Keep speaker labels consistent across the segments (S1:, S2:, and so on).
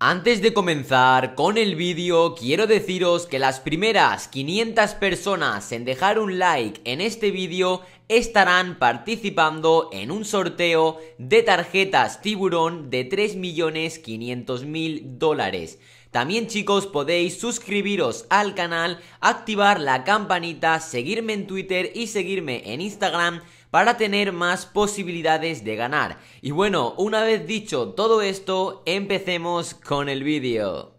S1: Antes de comenzar con el vídeo, quiero deciros que las primeras 500 personas en dejar un like en este vídeo estarán participando en un sorteo de tarjetas tiburón de 3.500.000 dólares. También chicos podéis suscribiros al canal, activar la campanita, seguirme en Twitter y seguirme en Instagram para tener más posibilidades de ganar. Y bueno, una vez dicho todo esto, empecemos con el vídeo.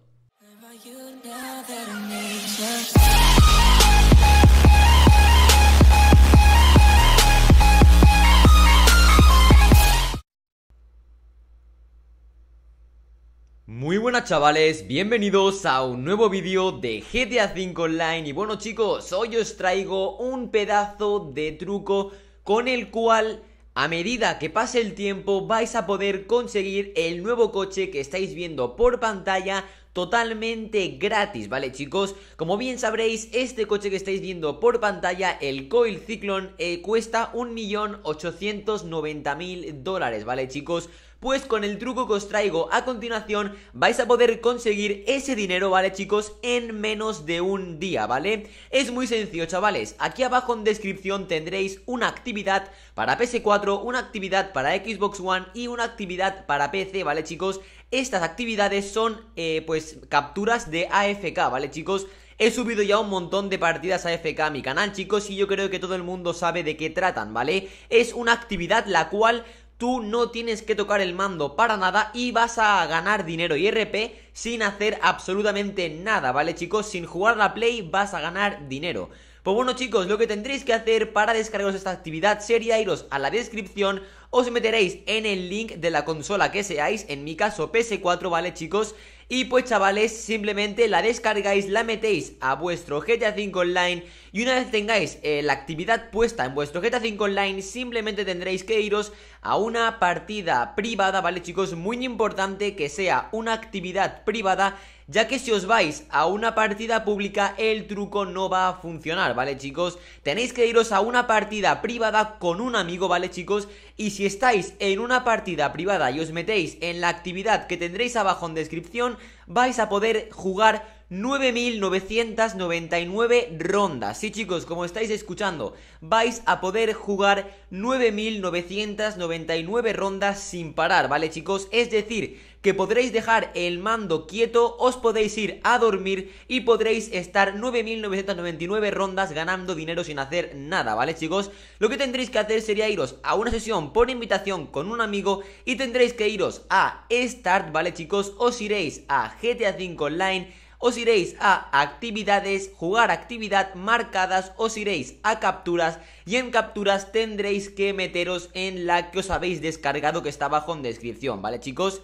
S1: Muy buenas chavales, bienvenidos a un nuevo vídeo de GTA 5 Online y bueno chicos, hoy os traigo un pedazo de truco con el cual a medida que pase el tiempo vais a poder conseguir el nuevo coche que estáis viendo por pantalla totalmente gratis, ¿vale chicos? Como bien sabréis, este coche que estáis viendo por pantalla, el Coil Cyclone, eh, cuesta 1.890.000 dólares, ¿vale chicos? Pues con el truco que os traigo a continuación vais a poder conseguir ese dinero, ¿vale chicos? En menos de un día, ¿vale? Es muy sencillo, chavales. Aquí abajo en descripción tendréis una actividad para PS4, una actividad para Xbox One y una actividad para PC, ¿vale chicos? Estas actividades son, eh, pues, capturas de AFK, ¿vale, chicos? He subido ya un montón de partidas AFK a mi canal, chicos, y yo creo que todo el mundo sabe de qué tratan, ¿vale? Es una actividad la cual tú no tienes que tocar el mando para nada y vas a ganar dinero y RP sin hacer absolutamente nada, ¿vale chicos? Sin jugar la play vas a ganar dinero. Pues bueno chicos, lo que tendréis que hacer para descargaros esta actividad sería iros a la descripción os meteréis en el link de la consola que seáis, en mi caso PS4, ¿vale chicos? Y pues chavales, simplemente la descargáis, la metéis a vuestro GTA 5 Online y una vez tengáis eh, la actividad puesta en vuestro GTA 5 Online, simplemente tendréis que iros a una partida privada, ¿vale chicos? Muy importante que sea una actividad privada ya que si os vais a una partida pública el truco no va a funcionar, ¿vale chicos? Tenéis que iros a una partida privada con un amigo, ¿vale chicos? Y si estáis en una partida privada y os metéis en la actividad que tendréis abajo en descripción, vais a poder jugar 9.999 rondas. Sí chicos, como estáis escuchando, vais a poder jugar 9.999 rondas sin parar, ¿vale chicos? Es decir, que podréis dejar el mando quieto, os podéis ir a dormir y podréis estar 9.999 rondas ganando dinero sin hacer nada, ¿vale chicos? Lo que tendréis que hacer sería iros a una sesión por invitación con un amigo y tendréis que iros a Start, ¿vale chicos? Os iréis a GTA V Online os iréis a actividades, jugar actividad marcadas, os iréis a capturas y en capturas tendréis que meteros en la que os habéis descargado que está abajo en descripción, ¿vale chicos?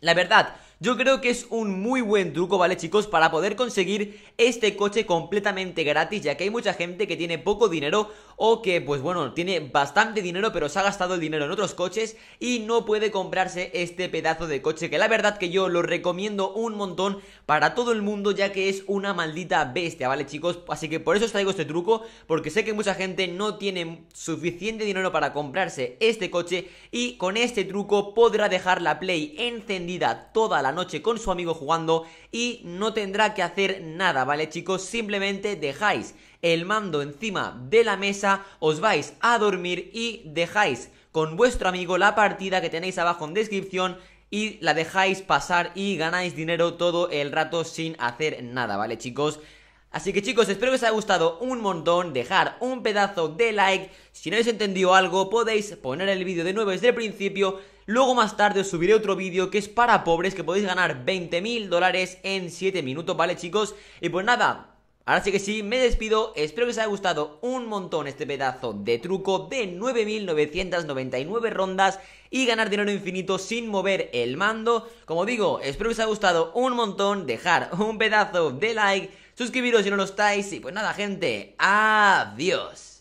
S1: La verdad, yo creo que es un muy buen truco, ¿vale chicos? Para poder conseguir este coche completamente gratis, ya que hay mucha gente que tiene poco dinero o que, pues bueno, tiene bastante dinero pero se ha gastado el dinero en otros coches y no puede comprarse este pedazo de coche, que la verdad que yo lo recomiendo un montón para todo el mundo, ya que es una maldita bestia, ¿vale chicos? Así que por eso os traigo este truco, porque sé que mucha gente no tiene suficiente dinero para comprarse este coche y con este truco podrá dejar la Play encendida toda la la noche con su amigo jugando y no tendrá que hacer nada, ¿vale chicos? Simplemente dejáis el mando encima de la mesa, os vais a dormir y dejáis con vuestro amigo la partida que tenéis abajo en descripción y la dejáis pasar y ganáis dinero todo el rato sin hacer nada, ¿vale chicos? Así que chicos, espero que os haya gustado un montón, dejar un pedazo de like, si no habéis entendido algo podéis poner el vídeo de nuevo desde el principio, luego más tarde os subiré otro vídeo que es para pobres que podéis ganar 20.000 dólares en 7 minutos, ¿vale chicos? Y pues nada, Ahora sí que sí, me despido, espero que os haya gustado un montón este pedazo de truco de 9.999 rondas y ganar dinero infinito sin mover el mando. Como digo, espero que os haya gustado un montón, dejar un pedazo de like, suscribiros si no lo estáis y pues nada gente, adiós.